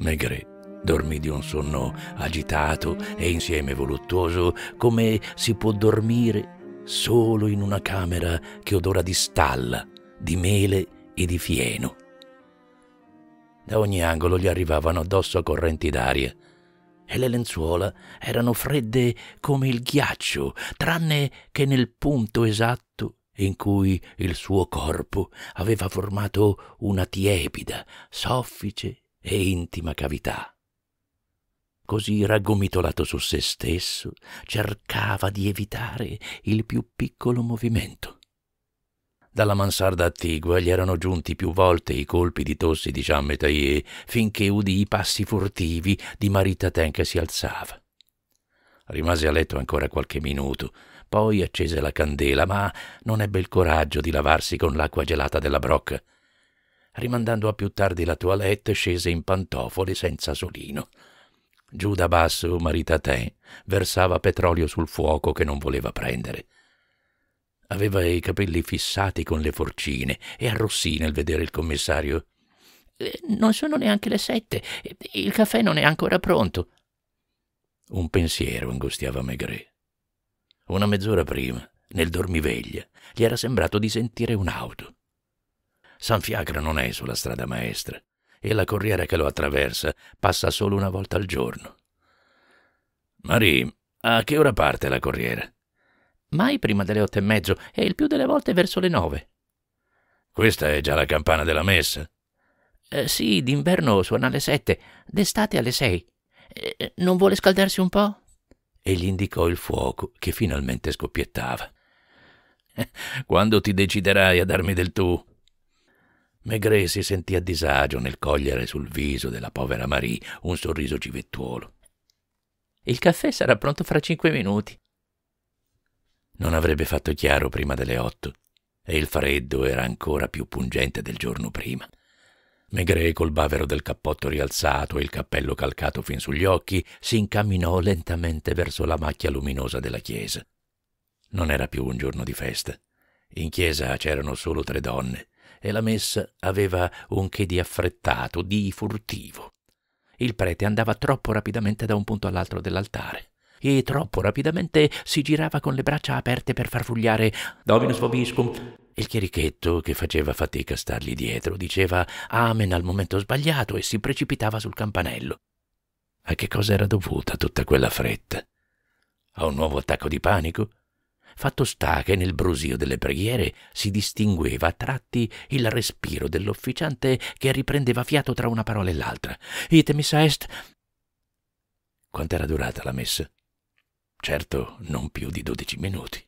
Maigret dormì di un sonno agitato e insieme voluttuoso come si può dormire solo in una camera che odora di stalla, di mele e di fieno. Da ogni angolo gli arrivavano addosso correnti d'aria e le lenzuola erano fredde come il ghiaccio, tranne che nel punto esatto in cui il suo corpo aveva formato una tiepida, soffice e intima cavità. Così raggomitolato su se stesso, cercava di evitare il più piccolo movimento. Dalla mansarda attigua gli erano giunti più volte i colpi di tossi di Jean Metaillé, finché udì i passi furtivi di Maritatin che si alzava. Rimase a letto ancora qualche minuto, poi accese la candela, ma non ebbe il coraggio di lavarsi con l'acqua gelata della brocca rimandando a più tardi la toilette, scese in pantofole senza solino. Giù da basso Maritatè versava petrolio sul fuoco che non voleva prendere. Aveva i capelli fissati con le forcine e arrossì nel vedere il commissario. Eh, non sono neanche le sette, eh, il caffè non è ancora pronto. Un pensiero angustiava Maigret. Una mezz'ora prima, nel dormiveglia, gli era sembrato di sentire un'auto. San Fiacra non è sulla strada maestra e la corriera che lo attraversa passa solo una volta al giorno. Marie, a che ora parte la corriera? Mai prima delle otto e mezzo e il più delle volte verso le nove. Questa è già la campana della messa? Eh, sì, d'inverno suona alle sette, d'estate alle sei. Eh, non vuole scaldarsi un po'? E gli indicò il fuoco che finalmente scoppiettava. Quando ti deciderai a darmi del tu? Maigret si sentì a disagio nel cogliere sul viso della povera Marie un sorriso civettuolo. Il caffè sarà pronto fra cinque minuti. Non avrebbe fatto chiaro prima delle otto, e il freddo era ancora più pungente del giorno prima. Maigret, col bavero del cappotto rialzato e il cappello calcato fin sugli occhi, si incamminò lentamente verso la macchia luminosa della chiesa. Non era più un giorno di festa. In chiesa c'erano solo tre donne e la messa aveva un che di affrettato, di furtivo. Il prete andava troppo rapidamente da un punto all'altro dell'altare e troppo rapidamente si girava con le braccia aperte per far frugliare Dominus vobiscum. Il chierichetto, che faceva fatica a stargli dietro, diceva Amen al momento sbagliato e si precipitava sul campanello. A che cosa era dovuta tutta quella fretta? A un nuovo attacco di panico? Fatto sta che nel brusio delle preghiere si distingueva a tratti il respiro dell'officiante che riprendeva fiato tra una parola e l'altra. Ite missa est. Quant'era durata la messa? Certo, non più di dodici minuti.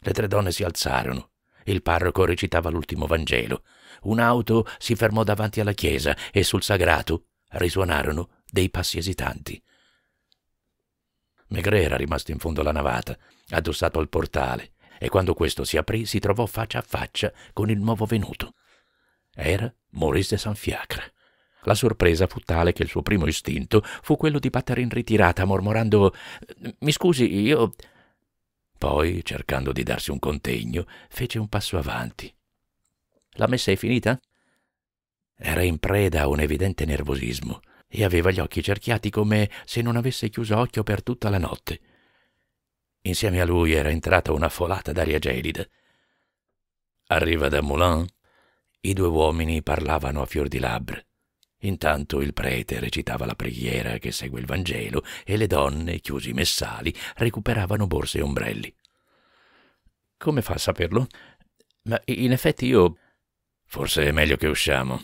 Le tre donne si alzarono. Il parroco recitava l'ultimo Vangelo. Un'auto si fermò davanti alla chiesa e sul sagrato risuonarono dei passi esitanti. Megre era rimasto in fondo alla navata addossato al portale, e quando questo si aprì si trovò faccia a faccia con il nuovo venuto. Era Maurice de San Fiacre. La sorpresa fu tale che il suo primo istinto fu quello di battere in ritirata, mormorando «Mi scusi, io...» Poi, cercando di darsi un contegno, fece un passo avanti. «La messa è finita?» Era in preda a un evidente nervosismo e aveva gli occhi cerchiati come se non avesse chiuso occhio per tutta la notte. Insieme a lui era entrata una folata d'aria gelida. Arriva da Moulin? I due uomini parlavano a fior di labbra. Intanto il prete recitava la preghiera che segue il Vangelo e le donne, chiusi i messali, recuperavano borse e ombrelli. Come fa a saperlo? Ma in effetti io. Forse è meglio che usciamo.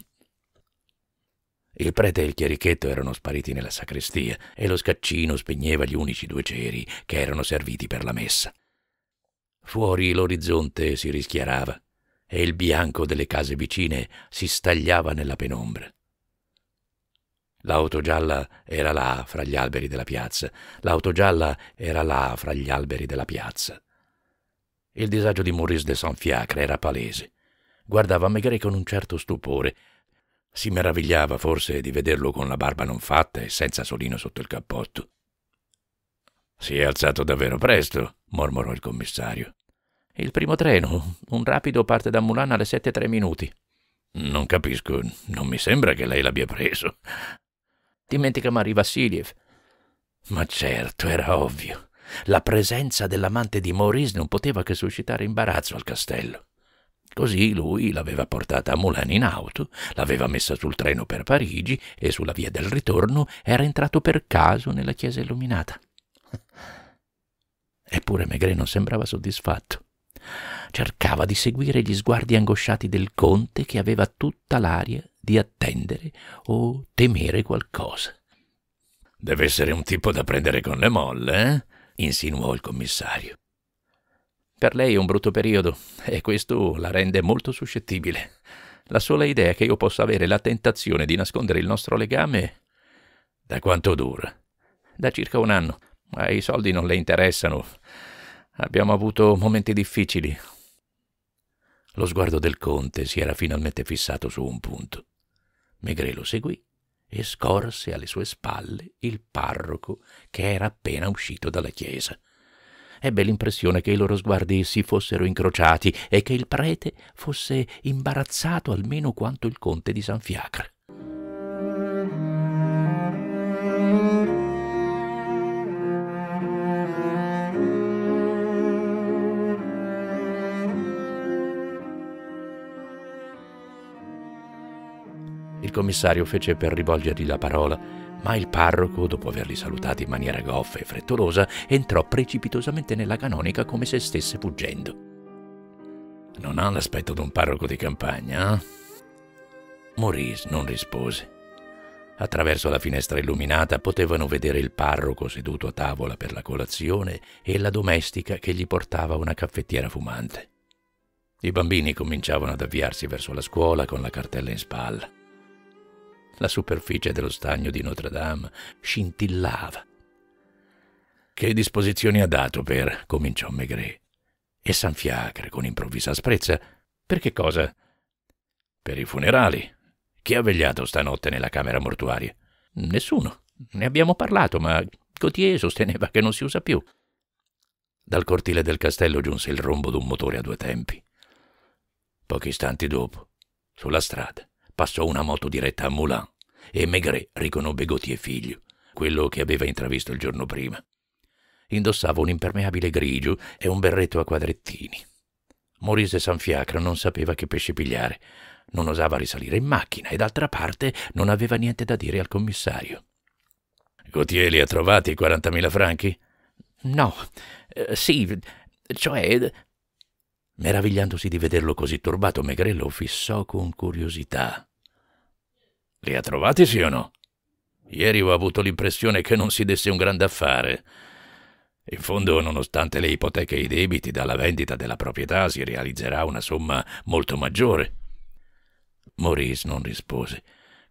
Il prete e il chierichetto erano spariti nella sacrestia e lo scaccino spegneva gli unici due ceri che erano serviti per la messa. Fuori l'orizzonte si rischiarava e il bianco delle case vicine si stagliava nella penombra. L'auto gialla era là fra gli alberi della piazza, l'auto gialla era là fra gli alberi della piazza. Il disagio di Maurice de Saint-Fiacre era palese. Guardava Maigret con un certo stupore si meravigliava forse di vederlo con la barba non fatta e senza solino sotto il cappotto. Si è alzato davvero presto, mormorò il commissario. Il primo treno, un rapido, parte da Mulan alle sette e tre minuti. Non capisco, non mi sembra che lei l'abbia preso. Dimentica Marie Vassiliev. Ma certo, era ovvio. La presenza dell'amante di Maurice non poteva che suscitare imbarazzo al castello. Così lui l'aveva portata a Moulin in auto, l'aveva messa sul treno per Parigi e sulla via del ritorno era entrato per caso nella chiesa illuminata. Eppure Maigret non sembrava soddisfatto. Cercava di seguire gli sguardi angosciati del conte che aveva tutta l'aria di attendere o temere qualcosa. Deve essere un tipo da prendere con le molle, eh? insinuò il commissario. Per lei è un brutto periodo e questo la rende molto suscettibile. La sola idea che io possa avere la tentazione di nascondere il nostro legame... Da quanto dura? Da circa un anno, ma i soldi non le interessano. Abbiamo avuto momenti difficili. Lo sguardo del conte si era finalmente fissato su un punto. Maigret lo seguì e scorse alle sue spalle il parroco che era appena uscito dalla chiesa ebbe l'impressione che i loro sguardi si fossero incrociati e che il prete fosse imbarazzato almeno quanto il conte di San Fiacre. Il commissario fece per rivolgergli la parola ma il parroco, dopo averli salutati in maniera goffa e frettolosa, entrò precipitosamente nella canonica come se stesse fuggendo. Non ha l'aspetto di un parroco di campagna, eh? Maurice non rispose. Attraverso la finestra illuminata potevano vedere il parroco seduto a tavola per la colazione e la domestica che gli portava una caffettiera fumante. I bambini cominciavano ad avviarsi verso la scuola con la cartella in spalla. La superficie dello stagno di Notre Dame scintillava. Che disposizioni ha dato per, cominciò Maigret. E San Fiacre con improvvisa asprezza, per che cosa? Per i funerali. Chi ha vegliato stanotte nella camera mortuaria? Nessuno. Ne abbiamo parlato, ma Gautier sosteneva che non si usa più. Dal cortile del castello giunse il rombo d'un motore a due tempi. Pochi istanti dopo, sulla strada, Passò una moto diretta a Moulin e Maigret riconobbe Gautier figlio, quello che aveva intravisto il giorno prima. Indossava un impermeabile grigio e un berretto a quadrettini. Maurice Sanfiacra non sapeva che pesce pigliare, non osava risalire in macchina e d'altra parte non aveva niente da dire al commissario. Gautier li ha trovati i 40.000 franchi? No, eh, sì, cioè... Eh, meravigliandosi di vederlo così turbato, Magrello fissò con curiosità. Li ha trovati sì o no? Ieri ho avuto l'impressione che non si desse un grande affare. In fondo, nonostante le ipoteche e i debiti, dalla vendita della proprietà si realizzerà una somma molto maggiore. Maurice non rispose,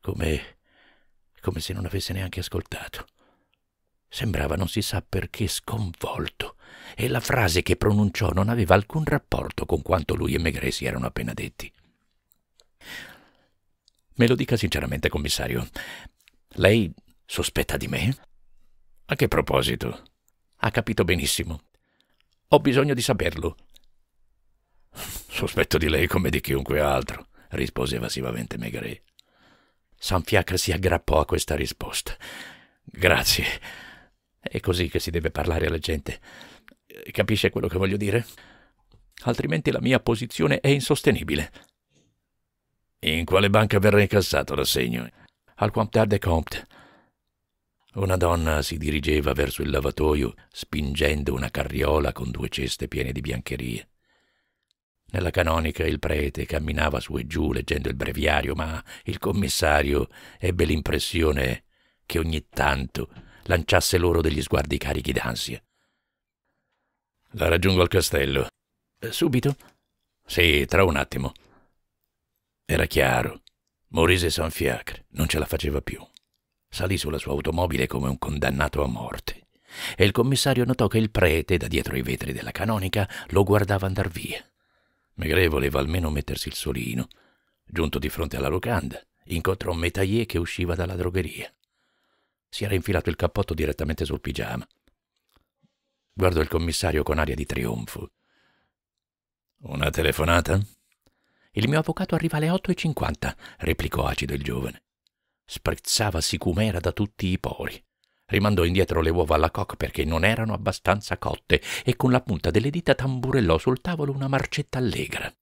come, come se non avesse neanche ascoltato. Sembrava non si sa perché sconvolto, e la frase che pronunciò non aveva alcun rapporto con quanto lui e Megre si erano appena detti. Me lo dica sinceramente, commissario. Lei sospetta di me? A che proposito? Ha capito benissimo. Ho bisogno di saperlo. Sospetto di lei come di chiunque altro, rispose evasivamente Megaré. Sanfiacra si aggrappò a questa risposta. Grazie. È così che si deve parlare alla gente. Capisce quello che voglio dire? Altrimenti la mia posizione è insostenibile. In quale banca verrà incassato l'assegno? Al Comptar de Compte. Una donna si dirigeva verso il lavatoio spingendo una carriola con due ceste piene di biancherie. Nella canonica il prete camminava su e giù leggendo il breviario, ma il commissario ebbe l'impressione che ogni tanto lanciasse loro degli sguardi carichi d'ansia. La raggiungo al castello. Subito? Sì, tra un attimo. Era chiaro. Maurice Fiacre non ce la faceva più. Salì sulla sua automobile come un condannato a morte e il commissario notò che il prete, da dietro i vetri della canonica, lo guardava andar via. Maigret voleva almeno mettersi il solino. Giunto di fronte alla locanda, incontrò un Metayer che usciva dalla drogheria. Si era infilato il cappotto direttamente sul pigiama. Guardò il commissario con aria di trionfo. Una telefonata? Il mio avvocato arriva alle 8.50, replicò acido il giovane. Sprezzava sicumera da tutti i pori. Rimandò indietro le uova alla coc perché non erano abbastanza cotte e con la punta delle dita tamburellò sul tavolo una marcetta allegra.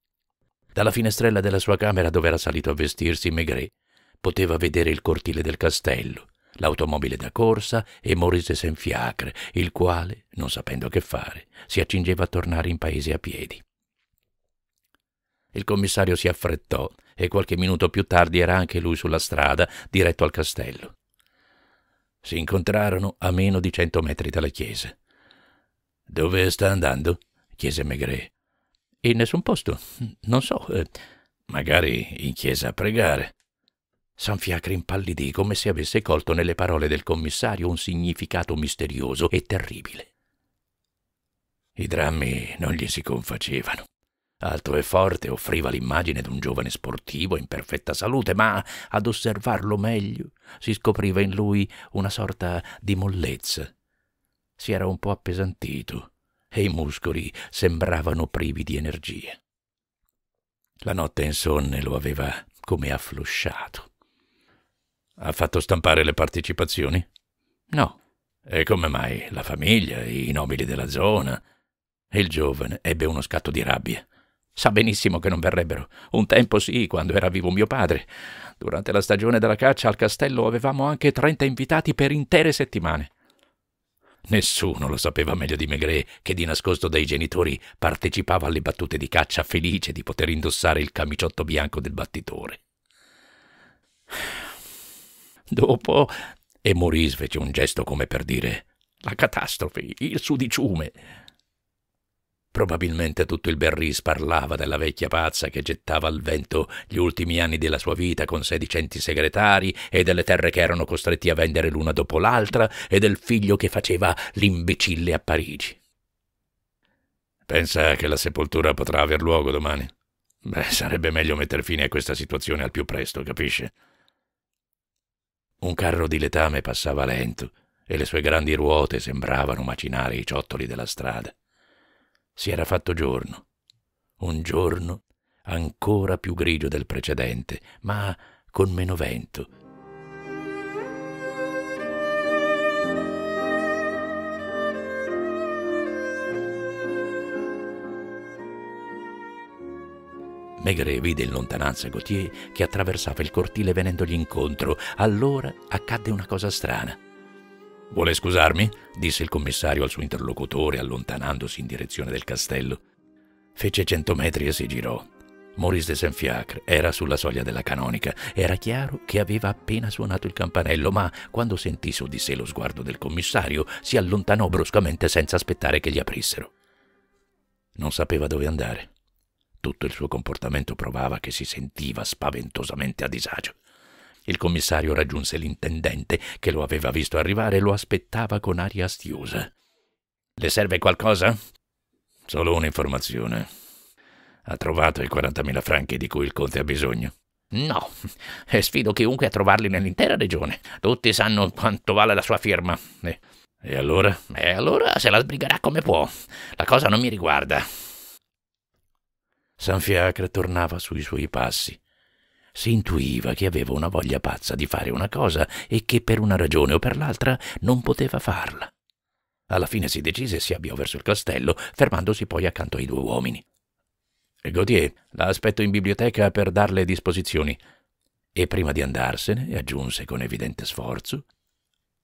Dalla finestrella della sua camera dove era salito a vestirsi Maigret poteva vedere il cortile del castello, l'automobile da corsa e Maurice Senfiacre, il quale, non sapendo che fare, si accingeva a tornare in paese a piedi. Il commissario si affrettò e qualche minuto più tardi era anche lui sulla strada, diretto al castello. Si incontrarono a meno di cento metri dalla chiesa. Dove sta andando? chiese Maigret. In nessun posto, non so. Eh, magari in chiesa a pregare. Sanfiacre impallidì come se avesse colto nelle parole del commissario un significato misterioso e terribile. I drammi non gli si confacevano. Alto e forte offriva l'immagine d'un giovane sportivo in perfetta salute, ma ad osservarlo meglio si scopriva in lui una sorta di mollezza. Si era un po' appesantito e i muscoli sembravano privi di energia. La notte insonne lo aveva come afflusciato. Ha fatto stampare le partecipazioni? No. E come mai la famiglia, i nobili della zona? Il giovane ebbe uno scatto di rabbia. Sa benissimo che non verrebbero. Un tempo sì, quando era vivo mio padre. Durante la stagione della caccia al castello avevamo anche 30 invitati per intere settimane. Nessuno lo sapeva meglio di Maigret, che di nascosto dai genitori partecipava alle battute di caccia felice di poter indossare il camiciotto bianco del battitore. Dopo, e Maurice fece un gesto come per dire, la catastrofe, il sudiciume. Probabilmente tutto il Berris parlava della vecchia pazza che gettava al vento gli ultimi anni della sua vita con sedicenti segretari e delle terre che erano costretti a vendere l'una dopo l'altra e del figlio che faceva l'imbecille a Parigi. Pensa che la sepoltura potrà aver luogo domani? Beh, sarebbe meglio mettere fine a questa situazione al più presto, capisce? Un carro di letame passava lento e le sue grandi ruote sembravano macinare i ciottoli della strada. Si era fatto giorno. Un giorno ancora più grigio del precedente, ma con meno vento. Maigret vide in lontananza Gautier che attraversava il cortile venendogli incontro. Allora accadde una cosa strana. Vuole scusarmi? disse il commissario al suo interlocutore, allontanandosi in direzione del castello. Fece cento metri e si girò. Maurice de Saint-Fiacre era sulla soglia della canonica. Era chiaro che aveva appena suonato il campanello, ma quando sentì su di sé lo sguardo del commissario, si allontanò bruscamente senza aspettare che gli aprissero. Non sapeva dove andare. Tutto il suo comportamento provava che si sentiva spaventosamente a disagio. Il commissario raggiunse l'intendente, che lo aveva visto arrivare e lo aspettava con aria astiosa. Le serve qualcosa? Solo un'informazione. Ha trovato i 40.000 franchi di cui il conte ha bisogno? No, e sfido chiunque a trovarli nell'intera regione. Tutti sanno quanto vale la sua firma. E, e allora? E allora se la sbrigherà come può. La cosa non mi riguarda. San Fiacre tornava sui suoi passi si intuiva che aveva una voglia pazza di fare una cosa e che per una ragione o per l'altra non poteva farla. Alla fine si decise e si avviò verso il castello, fermandosi poi accanto ai due uomini. Gautier, la aspetto in biblioteca per darle disposizioni. E prima di andarsene aggiunse con evidente sforzo: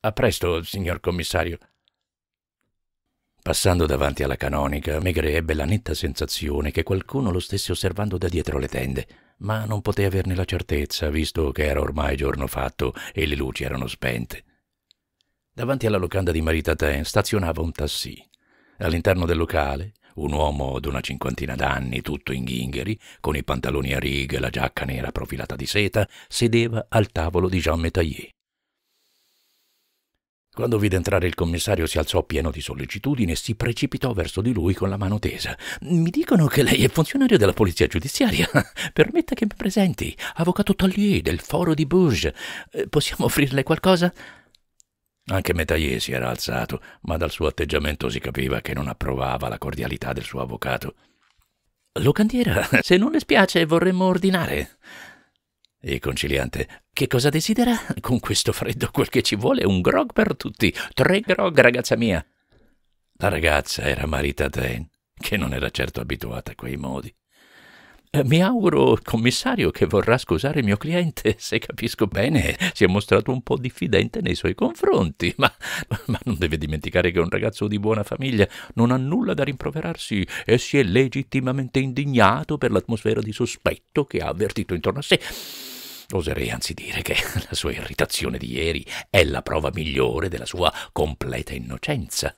A presto, signor commissario. Passando davanti alla canonica, Megre ebbe la netta sensazione che qualcuno lo stesse osservando da dietro le tende, ma non poté averne la certezza, visto che era ormai giorno fatto e le luci erano spente. Davanti alla locanda di Maritatin stazionava un tassì. All'interno del locale, un uomo d'una cinquantina d'anni, tutto in ghingheri, con i pantaloni a righe e la giacca nera profilata di seta, sedeva al tavolo di Jean Metaillé. Quando vide entrare il commissario si alzò pieno di sollecitudine e si precipitò verso di lui con la mano tesa. Mi dicono che lei è funzionario della polizia giudiziaria. Permetta che mi presenti, avvocato Tollier del foro di Bourges. Eh, possiamo offrirle qualcosa? Anche Metayer si era alzato, ma dal suo atteggiamento si capiva che non approvava la cordialità del suo avvocato. Locandiera, se non le spiace vorremmo ordinare e conciliante. Che cosa desidera? Con questo freddo quel che ci vuole è un grog per tutti. Tre grog, ragazza mia. La ragazza era Marita Dane, che non era certo abituata a quei modi. Eh, mi auguro, commissario, che vorrà scusare il mio cliente se capisco bene, si è mostrato un po' diffidente nei suoi confronti, ma, ma non deve dimenticare che un ragazzo di buona famiglia, non ha nulla da rimproverarsi e si è legittimamente indignato per l'atmosfera di sospetto che ha avvertito intorno a sé. Oserei anzi dire che la sua irritazione di ieri è la prova migliore della sua completa innocenza.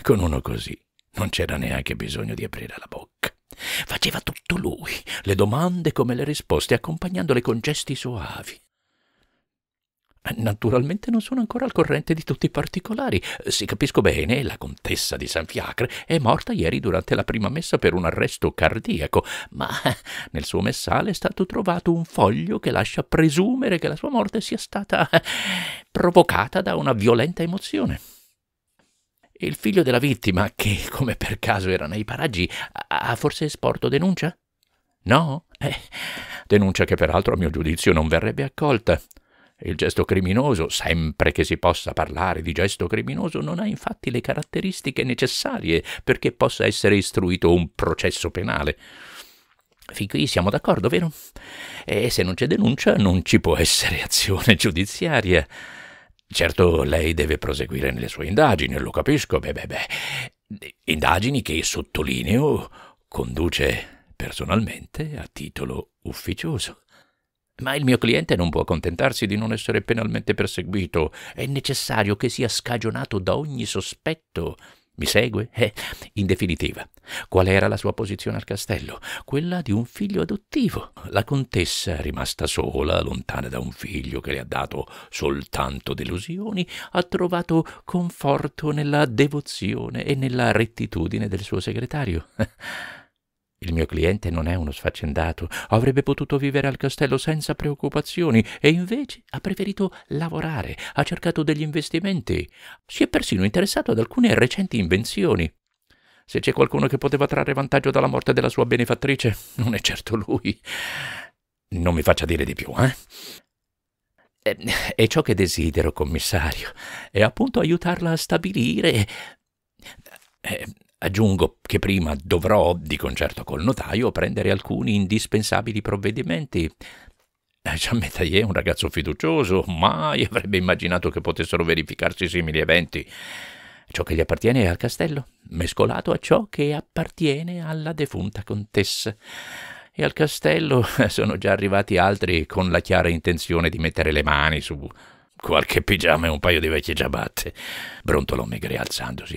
Con uno così non c'era neanche bisogno di aprire la bocca. Faceva tutto lui, le domande come le risposte, accompagnandole con gesti soavi. Naturalmente non sono ancora al corrente di tutti i particolari. Si capisco bene, la contessa di San Fiacre è morta ieri durante la prima messa per un arresto cardiaco, ma nel suo messale è stato trovato un foglio che lascia presumere che la sua morte sia stata provocata da una violenta emozione. Il figlio della vittima, che come per caso era nei paraggi, ha forse sporto denuncia? No? Eh, denuncia che peraltro a mio giudizio non verrebbe accolta. Il gesto criminoso, sempre che si possa parlare di gesto criminoso, non ha infatti le caratteristiche necessarie perché possa essere istruito un processo penale. Fin qui siamo d'accordo, vero? E se non c'è denuncia non ci può essere azione giudiziaria. Certo, lei deve proseguire nelle sue indagini, lo capisco, beh, beh, beh. Indagini che, sottolineo, conduce personalmente a titolo ufficioso. Ma il mio cliente non può accontentarsi di non essere penalmente perseguito. È necessario che sia scagionato da ogni sospetto mi segue? Eh, in definitiva, qual era la sua posizione al castello? Quella di un figlio adottivo. La contessa, rimasta sola, lontana da un figlio che le ha dato soltanto delusioni, ha trovato conforto nella devozione e nella rettitudine del suo segretario. Il mio cliente non è uno sfaccendato, avrebbe potuto vivere al castello senza preoccupazioni e invece ha preferito lavorare, ha cercato degli investimenti, si è persino interessato ad alcune recenti invenzioni. Se c'è qualcuno che poteva trarre vantaggio dalla morte della sua benefattrice, non è certo lui. Non mi faccia dire di più, eh? È ciò che desidero, commissario. È appunto aiutarla a stabilire. Eh, Aggiungo che prima dovrò, di concerto col notaio, prendere alcuni indispensabili provvedimenti. Jean eh, Metaye è un ragazzo fiducioso, mai avrebbe immaginato che potessero verificarsi simili eventi. Ciò che gli appartiene è al castello, mescolato a ciò che appartiene alla defunta contessa. E al castello eh, sono già arrivati altri con la chiara intenzione di mettere le mani su qualche pigiama e un paio di vecchie ciabatte. Brontolò Megre alzandosi.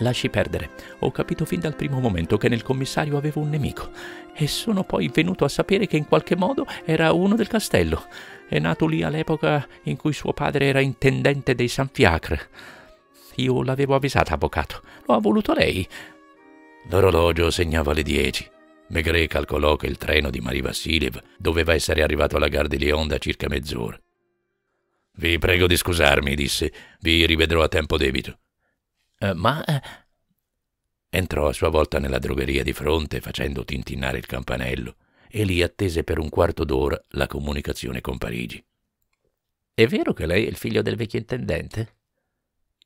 Lasci perdere, ho capito fin dal primo momento che nel commissario avevo un nemico e sono poi venuto a sapere che in qualche modo era uno del castello. È nato lì all'epoca in cui suo padre era intendente dei San Fiacre. Io l'avevo avvisata, avvocato. Lo ha voluto lei. L'orologio segnava le dieci. Maigret calcolò che il treno di Marie Vassiliev doveva essere arrivato alla Gare di Lyon da circa mezz'ora. Vi prego di scusarmi, disse. Vi rivedrò a tempo debito. Eh, ma... Eh, entrò a sua volta nella drogheria di fronte facendo tintinnare il campanello e lì attese per un quarto d'ora la comunicazione con Parigi. È vero che lei è il figlio del vecchio intendente?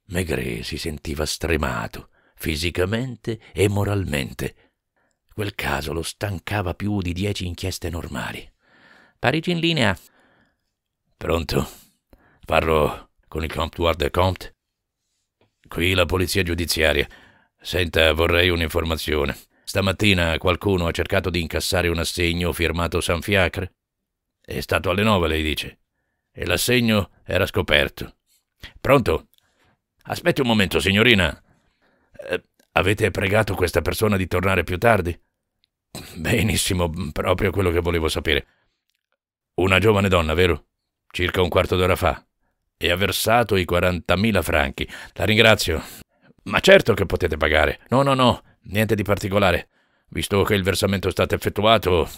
Maigret si sentiva stremato, fisicamente e moralmente. Quel caso lo stancava più di dieci inchieste normali. Parigi in linea. Pronto? Parlo con il comptoir de Comte? Qui la polizia giudiziaria. Senta, vorrei un'informazione. Stamattina qualcuno ha cercato di incassare un assegno firmato San Fiacre? È stato alle nove, lei dice. E l'assegno era scoperto. Pronto? Aspetti un momento, signorina. Eh, avete pregato questa persona di tornare più tardi? Benissimo, proprio quello che volevo sapere. Una giovane donna, vero? Circa un quarto d'ora fa e ha versato i 40.000 franchi. La ringrazio. Ma certo che potete pagare. No, no, no, niente di particolare. Visto che il versamento è stato effettuato...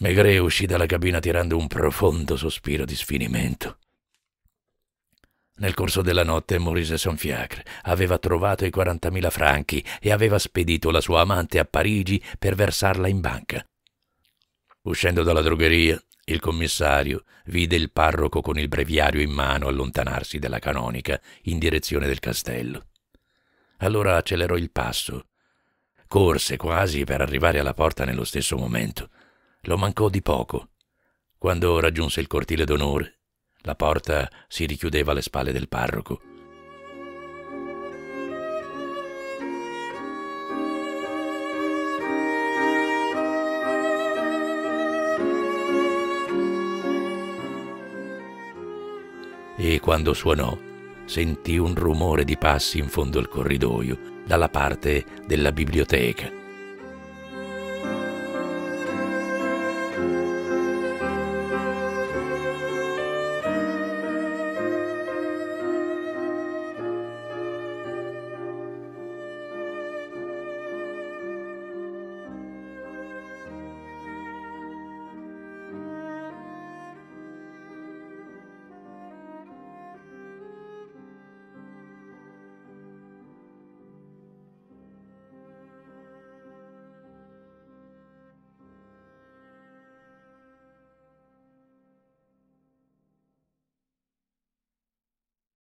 Maigret uscì dalla cabina tirando un profondo sospiro di sfinimento. Nel corso della notte Maurice Sonfiacre aveva trovato i 40.000 franchi e aveva spedito la sua amante a Parigi per versarla in banca. Uscendo dalla drogheria, il commissario vide il parroco con il breviario in mano allontanarsi dalla canonica in direzione del castello. Allora accelerò il passo. Corse quasi per arrivare alla porta nello stesso momento. Lo mancò di poco. Quando raggiunse il cortile d'onore, la porta si richiudeva alle spalle del parroco. e quando suonò sentì un rumore di passi in fondo al corridoio, dalla parte della biblioteca.